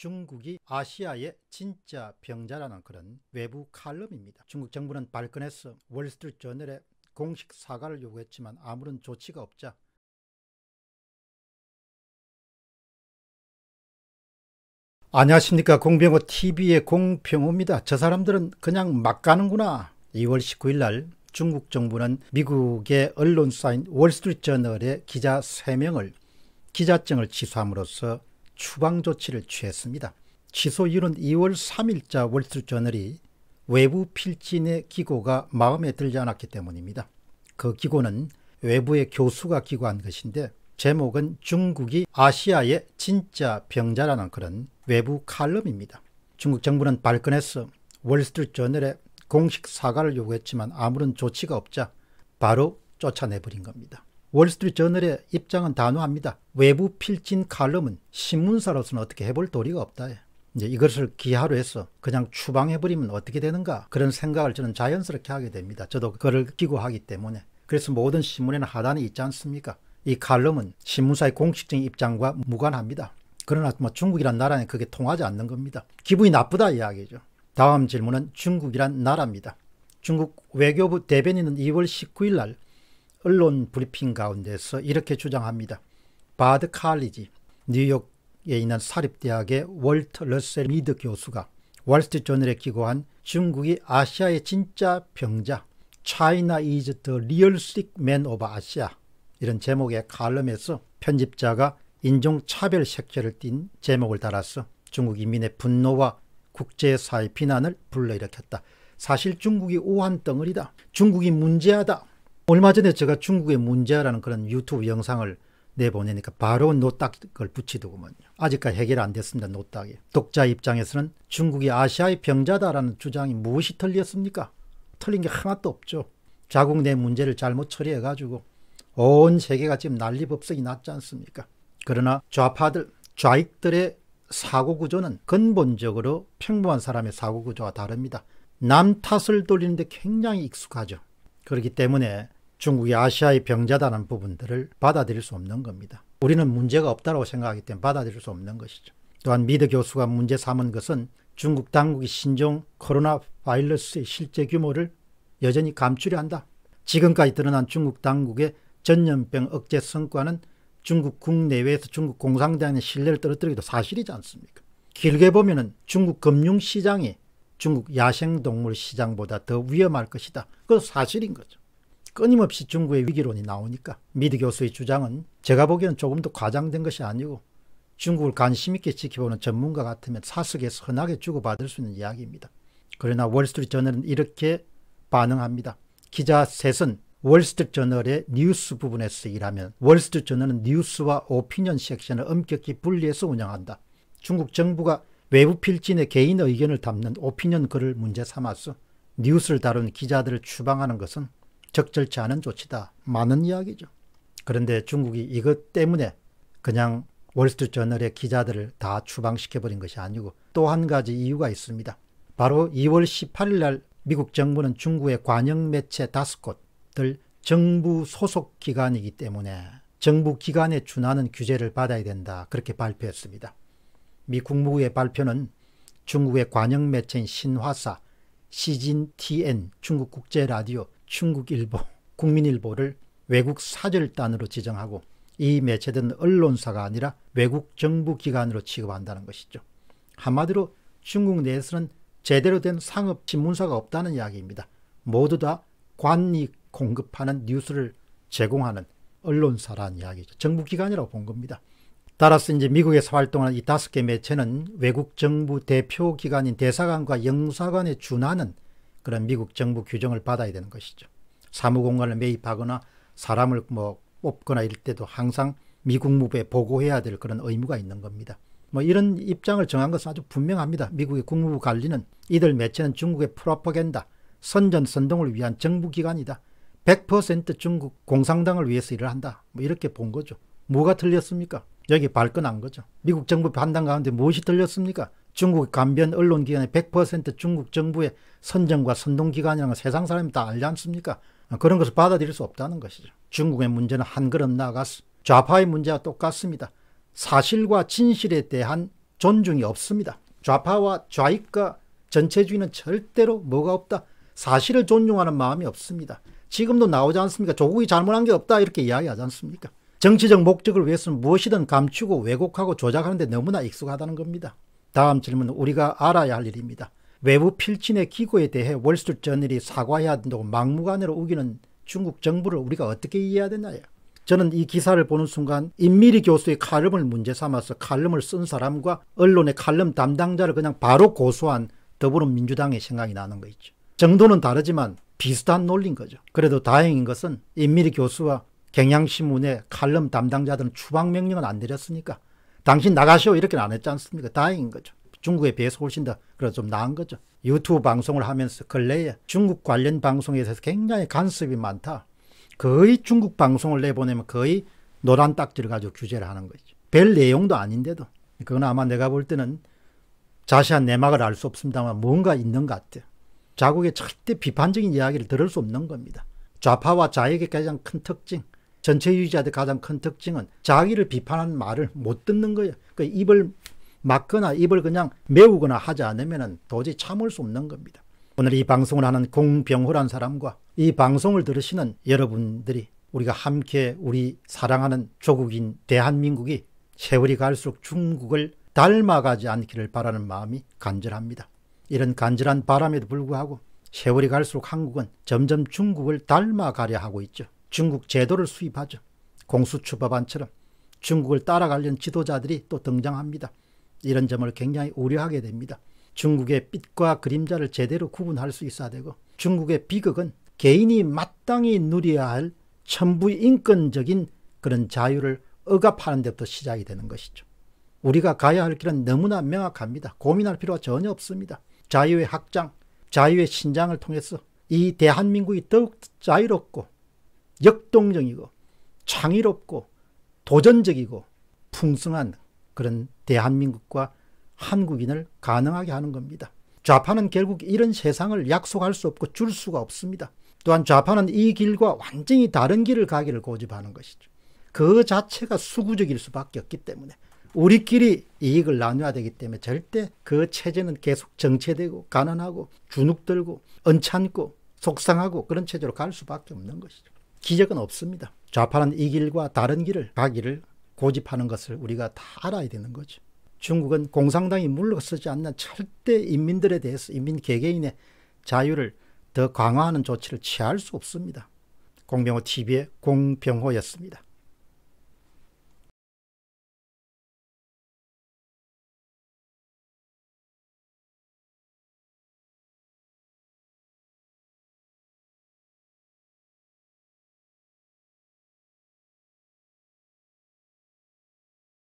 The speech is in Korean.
중국이 아시아의 진짜 병자라는 그런 외부 칼럼입니다. 중국 정부는 발끈해서 월스트리트저널에 공식 사과를 요구했지만 아무런 조치가 없자 안녕하십니까 공병호 TV의 공평호입니다. 저 사람들은 그냥 막 가는구나. 2월 19일 날 중국 정부는 미국의 언론사인 월스트리트저널의 기자 3명을 기자증을 취소함으로써 추방 조치를 취했습니다. 취소일은 2월 3일자 월스트리트저널이 외부 필진의 기고가 마음에 들지 않았기 때문입니다. 그 기고는 외부의 교수가 기고한 것인데 제목은 중국이 아시아의 진짜 병자라는 그런 외부 칼럼입니다. 중국 정부는 발끈해서 월스트리트저널에 공식 사과를 요구했지만 아무런 조치가 없자 바로 쫓아내버린 겁니다. 월스트리트 저널의 입장은 단호합니다. 외부 필진 칼럼은 신문사로서는 어떻게 해볼 도리가 없다. 이제 이것을 기하로 해서 그냥 추방해버리면 어떻게 되는가 그런 생각을 저는 자연스럽게 하게 됩니다. 저도 그걸 기고하기 때문에. 그래서 모든 신문에는 하단이 있지 않습니까? 이 칼럼은 신문사의 공식적인 입장과 무관합니다. 그러나 뭐 중국이란 나라는 그게 통하지 않는 겁니다. 기분이 나쁘다 이야기죠. 다음 질문은 중국이란 나라입니다. 중국 외교부 대변인은 2월 19일 날 언론 브리핑 가운데서 이렇게 주장합니다. 바드 칼리지, 뉴욕에 있는 사립대학의 월터 러셀 미드 교수가 월스트저널에 기고한 중국이 아시아의 진짜 병자 China is the real sick man of Asia 이런 제목의 칼럼에서 편집자가 인종차별 색채를 띤 제목을 달아서 중국 인민의 분노와 국제사회 비난을 불러일으켰다. 사실 중국이 오한 덩어리다. 중국이 문제하다. 얼마 전에 제가 중국의 문제라는 그런 유튜브 영상을 내보내니까 바로 노딱을 붙이더구먼요. 아직까지 해결 안 됐습니다. 노딱이. 독자 입장에서는 중국이 아시아의 병자다라는 주장이 무엇이 틀렸습니까? 틀린 게 하나도 없죠. 자국 내 문제를 잘못 처리해가지고 온 세계가 지금 난리법석이 났지 않습니까? 그러나 좌파들, 좌익들의 사고 구조는 근본적으로 평범한 사람의 사고 구조와 다릅니다. 남 탓을 돌리는데 굉장히 익숙하죠. 그렇기 때문에 중국이 아시아의 병자다는 부분들을 받아들일 수 없는 겁니다. 우리는 문제가 없다고 생각하기 때문에 받아들일 수 없는 것이죠. 또한 미드 교수가 문제 삼은 것은 중국 당국이 신종 코로나 바이러스의 실제 규모를 여전히 감추려 한다. 지금까지 드러난 중국 당국의 전염병 억제 성과는 중국 국내외에서 중국 공산당의 신뢰를 떨어뜨리기도 사실이지 않습니까? 길게 보면은 중국 금융시장이 중국 야생동물 시장보다 더 위험할 것이다. 그건 사실인 거죠. 끊임없이 중국의 위기론이 나오니까 미드 교수의 주장은 제가 보기에는 조금 더 과장된 것이 아니고 중국을 관심있게 지켜보는 전문가 같으면 사석에서 흔하게 주고받을 수 있는 이야기입니다. 그러나 월스트리트저널은 이렇게 반응합니다. 기자 셋은 월스트리트저널의 뉴스 부분에서 일하면 월스트리트저널은 뉴스와 오피니언 섹션을 엄격히 분리해서 운영한다. 중국 정부가 외부 필진의 개인 의견을 담는 오피니언 글을 문제 삼아서 뉴스를 다룬 기자들을 추방하는 것은 적절치 않은 조치다. 많은 이야기죠. 그런데 중국이 이것 때문에 그냥 월스트리트저널의 기자들을 다 추방시켜버린 것이 아니고 또 한 가지 이유가 있습니다. 바로 2월 18일 날 미국 정부는 중국의 관영 매체 다섯 곳들 정부 소속 기관이기 때문에 정부 기관에 준하는 규제를 받아야 된다. 그렇게 발표했습니다. 미 국무부의 발표는 중국의 관영 매체인 신화사, 시진 TN 중국 국제 라디오 중국일보 국민일보를 외국 사절단으로 지정하고 이 매체든 언론사가 아니라 외국 정부 기관으로 취급한다는 것이죠. 한마디로 중국 내에서는 제대로 된 상업 신문사가 없다는 이야기입니다. 모두 다 관이 공급하는 뉴스를 제공하는 언론사라는 이야기죠. 정부 기관이라고 본 겁니다. 따라서 이제 미국에서 활동하는 이 다섯 개 매체는 외국 정부 대표 기관인 대사관과 영사관에 준하는 그런 미국 정부 규정을 받아야 되는 것이죠. 사무공간을 매입하거나 사람을 뭐 뽑거나 이럴 때도 항상 미국 무부에 보고해야 될 그런 의무가 있는 겁니다. 뭐 이런 입장을 정한 것은 아주 분명합니다. 미국의 국무부 관리는 이들 매체는 중국의 프로퍼겐다 선전 선동을 위한 정부기관이다. 100% 중국 공산당을 위해서 일을 한다. 뭐 이렇게 본 거죠. 뭐가 틀렸습니까? 여기 발끈한 거죠. 미국 정부 판단 가운데 무엇이 들렸습니까? 중국 간변 언론기관의 100% 중국 정부의 선정과 선동기관이라는 건 세상 사람이 다 알지 않습니까? 그런 것을 받아들일 수 없다는 것이죠. 중국의 문제는 한 걸음 나아가서 좌파의 문제와 똑같습니다. 사실과 진실에 대한 존중이 없습니다. 좌파와 좌익과 전체주의는 절대로 뭐가 없다. 사실을 존중하는 마음이 없습니다. 지금도 나오지 않습니까? 조국이 잘못한 게 없다 이렇게 이야기하지 않습니까? 정치적 목적을 위해서는 무엇이든 감추고 왜곡하고 조작하는데 너무나 익숙하다는 겁니다. 다음 질문은 우리가 알아야 할 일입니다. 외부 필친의 기고에 대해 월스트리트저널이 사과해야 된다고 막무가내로 우기는 중국 정부를 우리가 어떻게 이해해야 되나요? 저는 이 기사를 보는 순간 임미리 교수의 칼럼을 문제 삼아서 칼럼을 쓴 사람과 언론의 칼럼 담당자를 그냥 바로 고소한 더불어민주당의 생각이 나는 거 있죠. 정도는 다르지만 비슷한 논리인 거죠. 그래도 다행인 것은 임미리 교수와 경향신문의 칼럼 담당자들은 추방 명령은 안 내렸으니까 당신 나가시오 이렇게는 안 했지 않습니까? 다행인 거죠. 중국에 비해서 훨씬 더그래도좀 나은 거죠. 유튜브 방송을 하면서 근래에 중국 관련 방송에 대해서 굉장히 간섭이 많다. 거의 중국 방송을 내보내면 거의 노란 딱지를 가지고 규제를 하는 거죠. 별 내용도 아닌데도 그건 아마 내가 볼 때는 자세한 내막을 알 수 없습니다만 뭔가 있는 것 같아요. 자국의 절대 비판적인 이야기를 들을 수 없는 겁니다. 좌파와 좌익의 가장 큰 특징 전체 유지자들 가장 큰 특징은 자기를 비판하는 말을 못 듣는 거예요. 그 입을 막거나 입을 그냥 메우거나 하지 않으면 도저히 참을 수 없는 겁니다. 오늘 이 방송을 하는 공병호란 사람과 이 방송을 들으시는 여러분들이 우리가 함께 우리 사랑하는 조국인 대한민국이 세월이 갈수록 중국을 닮아가지 않기를 바라는 마음이 간절합니다. 이런 간절한 바람에도 불구하고 세월이 갈수록 한국은 점점 중국을 닮아가려 하고 있죠. 중국 제도를 수입하죠. 공수추법안처럼 중국을 따라가려는 지도자들이 또 등장합니다. 이런 점을 굉장히 우려하게 됩니다. 중국의 빛과 그림자를 제대로 구분할 수 있어야 되고 중국의 비극은 개인이 마땅히 누려야 할 천부인권적인 그런 자유를 억압하는 데부터 시작이 되는 것이죠. 우리가 가야 할 길은 너무나 명확합니다. 고민할 필요가 전혀 없습니다. 자유의 확장 자유의 신장을 통해서 이 대한민국이 더욱 자유롭고 역동적이고 창의롭고 도전적이고 풍성한 그런 대한민국과 한국인을 가능하게 하는 겁니다. 좌파는 결국 이런 세상을 약속할 수 없고 줄 수가 없습니다. 또한 좌파는 이 길과 완전히 다른 길을 가기를 고집하는 것이죠. 그 자체가 수구적일 수밖에 없기 때문에 우리끼리 이익을 나눠야 되기 때문에 절대 그 체제는 계속 정체되고 가난하고 주눅들고 언짢고 속상하고 그런 체제로 갈 수밖에 없는 것이죠. 기적은 없습니다. 좌파는 이 길과 다른 길을 가기를 고집하는 것을 우리가 다 알아야 되는 거죠. 중국은 공산당이 물러서지 않는 절대 인민들에 대해서 인민 개개인의 자유를 더 강화하는 조치를 취할 수 없습니다. 공병호 TV의 공병호였습니다.